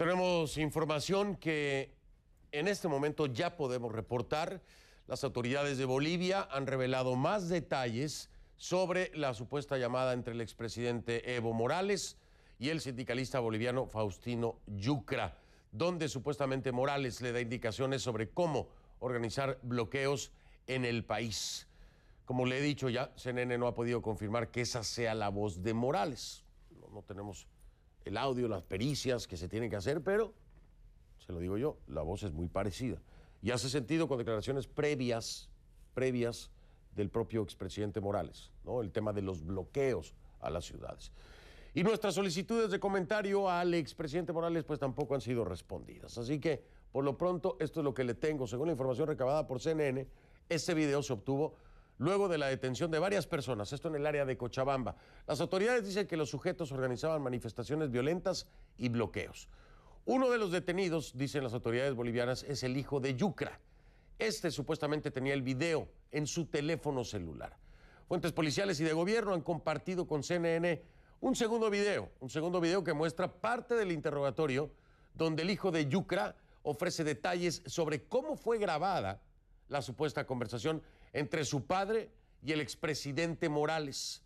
Tenemos información que en este momento ya podemos reportar. Las autoridades de Bolivia han revelado más detalles sobre la supuesta llamada entre el expresidente Evo Morales y el sindicalista boliviano Faustino Yucra, donde supuestamente Morales le da indicaciones sobre cómo organizar bloqueos en el país. Como le he dicho ya, CNN no ha podido confirmar que esa sea la voz de Morales. no, no tenemos el audio, las pericias que se tienen que hacer, pero, se lo digo yo, la voz es muy parecida. Y hace sentido con declaraciones previas, previas del propio expresidente Morales, ¿no? El tema de los bloqueos a las ciudades. Y nuestras solicitudes de comentario al expresidente Morales pues tampoco han sido respondidas. Así que, por lo pronto, esto es lo que le tengo. Según la información recabada por CNN, ese video se obtuvo luego de la detención de varias personas, esto en el área de Cochabamba. Las autoridades dicen que los sujetos organizaban manifestaciones violentas y bloqueos. Uno de los detenidos, dicen las autoridades bolivianas, es el hijo de Yucra. Este supuestamente tenía el video en su teléfono celular. Fuentes policiales y de gobierno han compartido con CNN un segundo video, un segundo video que muestra parte del interrogatorio donde el hijo de Yucra ofrece detalles sobre cómo fue grabada la supuesta conversación entre su padre y el expresidente Morales.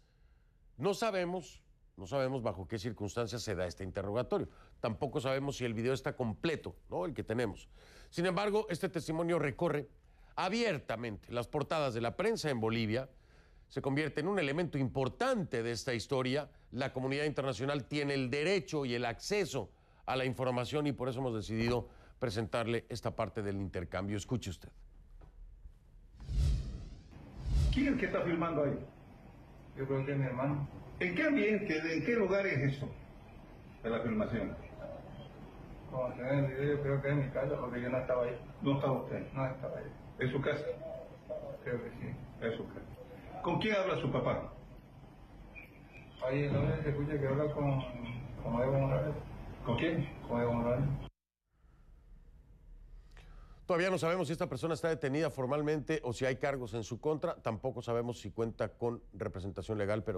No sabemos, no sabemos bajo qué circunstancias se da este interrogatorio. Tampoco sabemos si el video está completo, ¿no? El que tenemos. Sin embargo, este testimonio recorre abiertamente las portadas de la prensa en Bolivia. Se convierte en un elemento importante de esta historia. La comunidad internacional tiene el derecho y el acceso a la información y por eso hemos decidido presentarle esta parte del intercambio. Escuche usted. ¿Quién es el que está filmando ahí? Yo creo que es mi hermano. ¿En qué ambiente, en qué lugar es eso? De la filmación. Como se en el video, yo creo que es mi casa porque yo no estaba ahí. ¿No estaba usted? No estaba ahí. ¿Es su casa? Creo que sí. Es su casa. ¿Con quién habla su papá? Ahí en se escucha que habla con, con Evo Morales. ¿Con quién? Con Evo Morales. Todavía no sabemos si esta persona está detenida formalmente o si hay cargos en su contra. Tampoco sabemos si cuenta con representación legal, pero